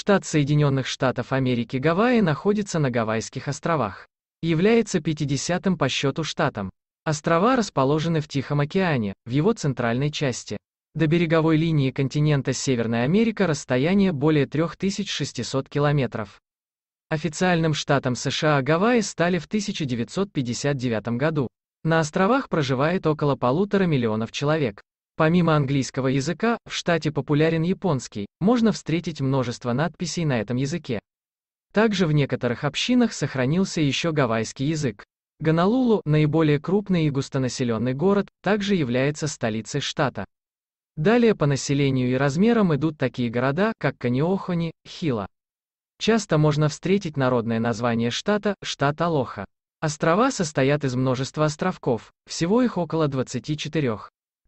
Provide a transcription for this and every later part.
штат Соединенных Штатов Америки Гавайи находится на Гавайских островах. Является 50-м по счету штатом. Острова расположены в Тихом океане, в его центральной части. До береговой линии континента Северная Америка расстояние более 3600 километров. Официальным штатом США Гавайи стали в 1959 году. На островах проживает около полутора миллионов человек. Помимо английского языка, в штате популярен японский, можно встретить множество надписей на этом языке. Также в некоторых общинах сохранился еще гавайский язык. Гонолулу, наиболее крупный и густонаселенный город, также является столицей штата. Далее по населению и размерам идут такие города, как Каниохони, Хила. Часто можно встретить народное название штата, штат Алоха. Острова состоят из множества островков, всего их около 24.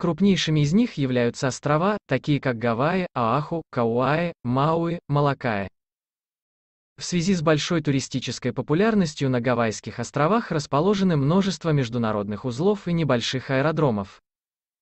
Крупнейшими из них являются острова, такие как Гавайи, Ааху, Кауаи, Мауи, Малакая. В связи с большой туристической популярностью на Гавайских островах расположены множество международных узлов и небольших аэродромов.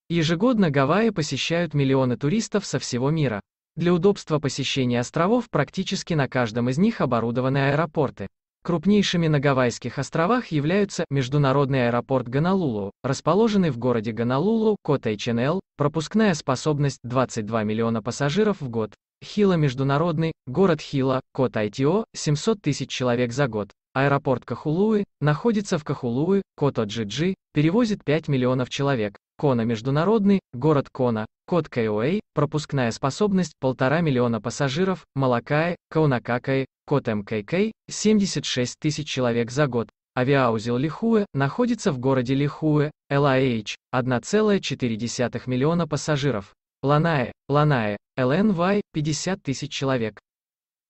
Ежегодно Гавайи посещают миллионы туристов со всего мира. Для удобства посещения островов практически на каждом из них оборудованы аэропорты. Крупнейшими на Гавайских островах являются Международный аэропорт Гонолулу, расположенный в городе Гонолулу, Кот-Эйченел, пропускная способность 22 миллиона пассажиров в год, Хила международный, город Хила, код Айтио, 700 тысяч человек за год. Аэропорт Кахулуи, находится в Кахулуи, код Оджиджи, перевозит 5 миллионов человек. Кона международный, город Кона, код Кэуэй, пропускная способность, полтора миллиона пассажиров, Малакае, Каунакакае, код МКК, 76 тысяч человек за год. Авиаузел Лихуэ находится в городе Лихуэ, а ЛАХ, 1,4 миллиона пассажиров. Ланае Ланаэ, ЛНВАЙ, 50 тысяч человек.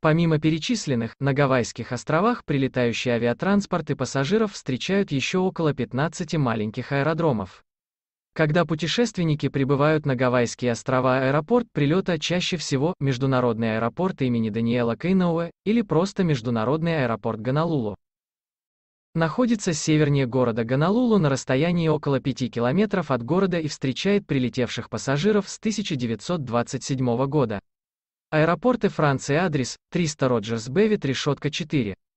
Помимо перечисленных, на Гавайских островах прилетающие авиатранспорт и пассажиров встречают еще около 15 маленьких аэродромов. Когда путешественники прибывают на Гавайские острова, аэропорт прилета чаще всего международный аэропорт имени Даниэла Кейноуэ или просто международный аэропорт Ганалулу. Находится севернее города Ганалулу на расстоянии около 5 километров от города и встречает прилетевших пассажиров с 1927 года. Аэропорты Франции адрес 300 Роджерс Бевит, решетка 4.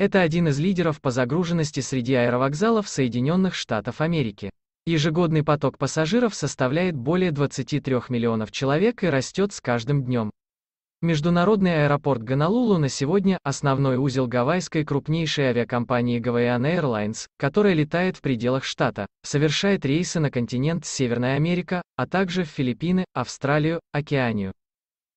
Это один из лидеров по загруженности среди аэровокзалов Соединенных Штатов Америки. Ежегодный поток пассажиров составляет более 23 миллионов человек и растет с каждым днем. Международный аэропорт Гонолулу на сегодня – основной узел гавайской крупнейшей авиакомпании Hawaiian Airlines, которая летает в пределах штата, совершает рейсы на континент Северная Америка, а также в Филиппины, Австралию, Океанию.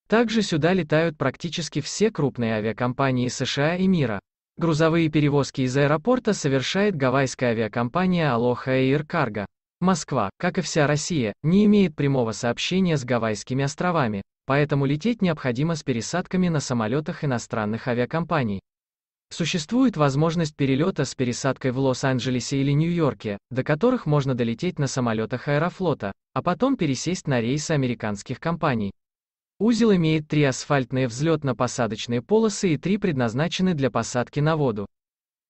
Также сюда летают практически все крупные авиакомпании США и мира. Грузовые перевозки из аэропорта совершает гавайская авиакомпания Aloha Air Cargo. Москва, как и вся Россия, не имеет прямого сообщения с Гавайскими островами, поэтому лететь необходимо с пересадками на самолетах иностранных авиакомпаний. Существует возможность перелета с пересадкой в Лос-Анджелесе или Нью-Йорке, до которых можно долететь на самолетах аэрофлота, а потом пересесть на рейсы американских компаний. Узел имеет три асфальтные взлетно-посадочные полосы и три предназначены для посадки на воду.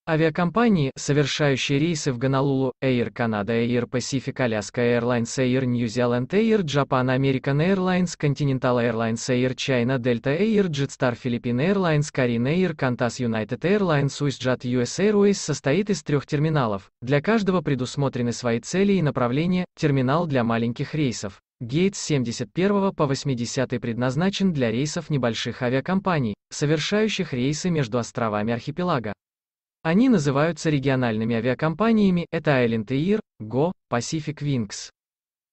Авиакомпании, совершающие рейсы в Гонолулу, Air Canada Air Pacific Alaska Airlines Air New Zealand Air Japan American Airlines Continental Airlines Air China Delta Air Jetstar Philippine Airlines Karin Air Qantas United Airlines Swissjet, US Airways состоит из трех терминалов. Для каждого предусмотрены свои цели и направления, терминал для маленьких рейсов. Гейт с 71 по 80 предназначен для рейсов небольших авиакомпаний, совершающих рейсы между островами архипелага. Они называются региональными авиакомпаниями, это Island Air, Go, Pacific Wings.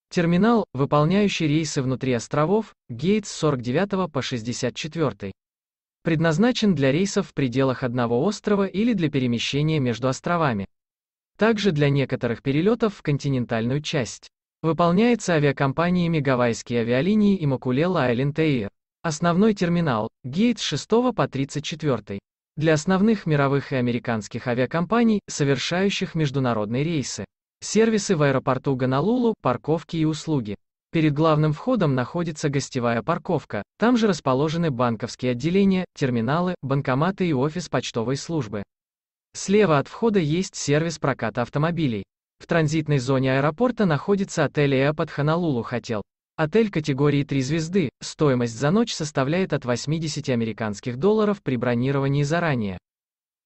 Терминал, выполняющий рейсы внутри островов, Гейт с 49 по 64. Предназначен для рейсов в пределах одного острова или для перемещения между островами. Также для некоторых перелетов в континентальную часть. Выполняется авиакомпаниями Гавайские авиалинии и Макулела Айленд Эйр. Основной терминал, гейт с 6 по 34. Для основных мировых и американских авиакомпаний, совершающих международные рейсы. Сервисы в аэропорту Ганалулу, парковки и услуги. Перед главным входом находится гостевая парковка, там же расположены банковские отделения, терминалы, банкоматы и офис почтовой службы. Слева от входа есть сервис проката автомобилей. В транзитной зоне аэропорта находится отель «Эа» под Ханалулу «Хотел». Отель категории 3 звезды, стоимость за ночь составляет от 80 американских долларов при бронировании заранее.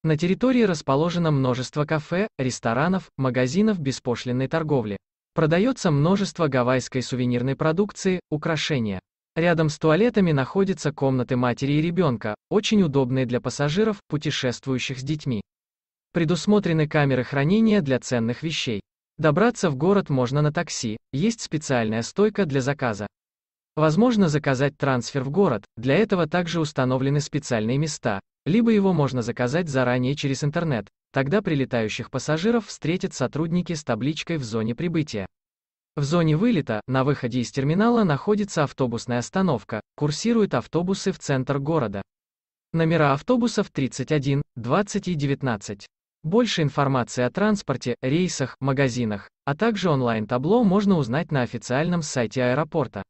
На территории расположено множество кафе, ресторанов, магазинов беспошлинной торговли. Продается множество гавайской сувенирной продукции, украшения. Рядом с туалетами находятся комнаты матери и ребенка, очень удобные для пассажиров, путешествующих с детьми. Предусмотрены камеры хранения для ценных вещей. Добраться в город можно на такси, есть специальная стойка для заказа. Возможно заказать трансфер в город, для этого также установлены специальные места, либо его можно заказать заранее через интернет, тогда прилетающих пассажиров встретят сотрудники с табличкой в зоне прибытия. В зоне вылета, на выходе из терминала находится автобусная остановка, курсируют автобусы в центр города. Номера автобусов 31, 20 и 19. Больше информации о транспорте, рейсах, магазинах, а также онлайн-табло можно узнать на официальном сайте аэропорта.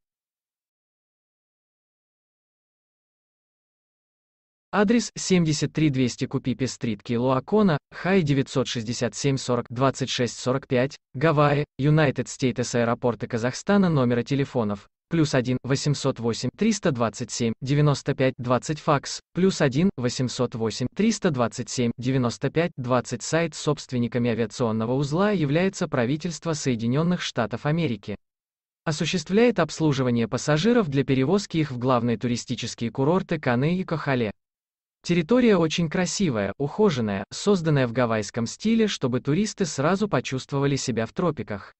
Адрес 73200 Купипи-стрит Килуакона, Хай 967-40-2645, Гавайи, United States Аэропорты Казахстана номера телефонов плюс 1 808 327 95 20 факс, плюс 1 808 327 95 20 сайт собственниками авиационного узла является правительство Соединенных Штатов Америки. Осуществляет обслуживание пассажиров для перевозки их в главные туристические курорты Каны и Кохале. Территория очень красивая, ухоженная, созданная в гавайском стиле, чтобы туристы сразу почувствовали себя в тропиках.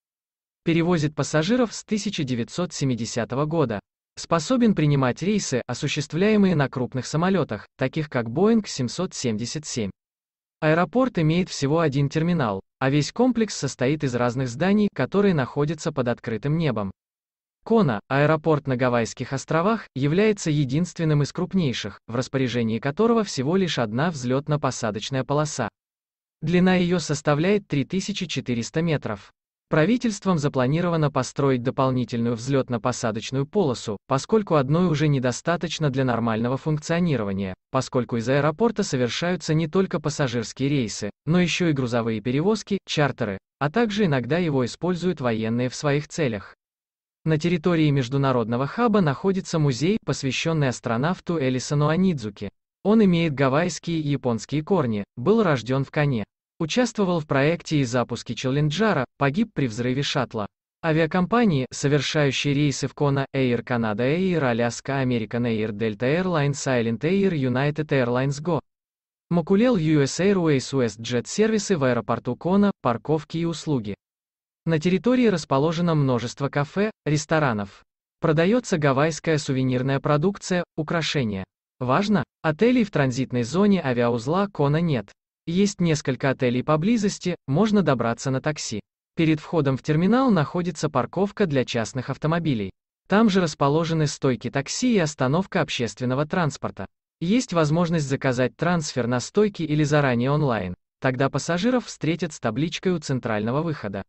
Перевозит пассажиров с 1970 года. Способен принимать рейсы, осуществляемые на крупных самолетах, таких как Boeing 777. Аэропорт имеет всего один терминал, а весь комплекс состоит из разных зданий, которые находятся под открытым небом. Кона, аэропорт на Гавайских островах, является единственным из крупнейших, в распоряжении которого всего лишь одна взлетно-посадочная полоса. Длина ее составляет 3400 метров. Правительством запланировано построить дополнительную взлетно-посадочную полосу, поскольку одной уже недостаточно для нормального функционирования, поскольку из аэропорта совершаются не только пассажирские рейсы, но еще и грузовые перевозки, чартеры, а также иногда его используют военные в своих целях. На территории международного хаба находится музей, посвященный астронавту Элисону Анидзуке. Он имеет гавайские и японские корни, был рожден в Кане. Участвовал в проекте и запуске челленджара, погиб при взрыве шаттла. Авиакомпании, совершающие рейсы в Кона, Air Canada Air, Alaska American Air, Delta Airlines, Silent Air, United Airlines Go. Макулел US Airways Jet сервисы в аэропорту Кона, парковки и услуги. На территории расположено множество кафе, ресторанов. Продается гавайская сувенирная продукция, украшения. Важно, отелей в транзитной зоне авиаузла Кона нет. Есть несколько отелей поблизости, можно добраться на такси. Перед входом в терминал находится парковка для частных автомобилей. Там же расположены стойки такси и остановка общественного транспорта. Есть возможность заказать трансфер на стойке или заранее онлайн. Тогда пассажиров встретят с табличкой у центрального выхода.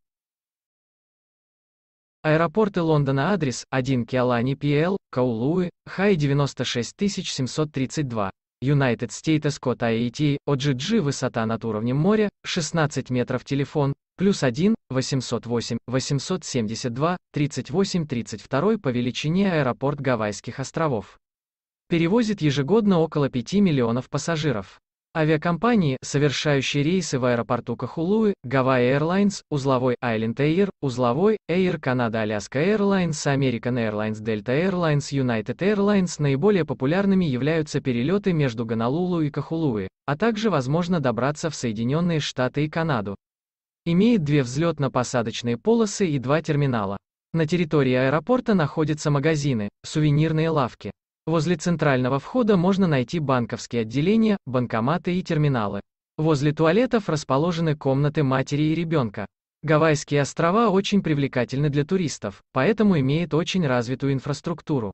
Аэропорты Лондона адрес 1 Киалани ПЛ, Каулуи, Хай 96732. United States Code IAT, OGG высота над уровнем моря, 16 метров телефон, плюс 1, 808, 872, 38, 32 по величине аэропорт Гавайских островов. Перевозит ежегодно около 5 миллионов пассажиров. Авиакомпании, совершающие рейсы в аэропорту Кахулуи, Гавайи Airlines, узловой Island Air, узловой Air Canada Alaska Airlines, American Airlines, Delta Airlines, United Airlines наиболее популярными являются перелеты между Гонолулу и Кахулуи, а также возможно добраться в Соединенные Штаты и Канаду. Имеет две взлетно-посадочные полосы и два терминала. На территории аэропорта находятся магазины, сувенирные лавки. Возле центрального входа можно найти банковские отделения, банкоматы и терминалы. Возле туалетов расположены комнаты матери и ребенка. Гавайские острова очень привлекательны для туристов, поэтому имеют очень развитую инфраструктуру.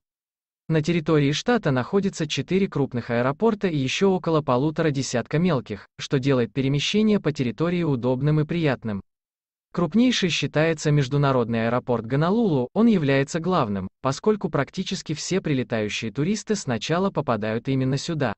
На территории штата находится четыре крупных аэропорта и еще около полутора десятка мелких, что делает перемещение по территории удобным и приятным. Крупнейший считается международный аэропорт Ганалулу. он является главным, поскольку практически все прилетающие туристы сначала попадают именно сюда.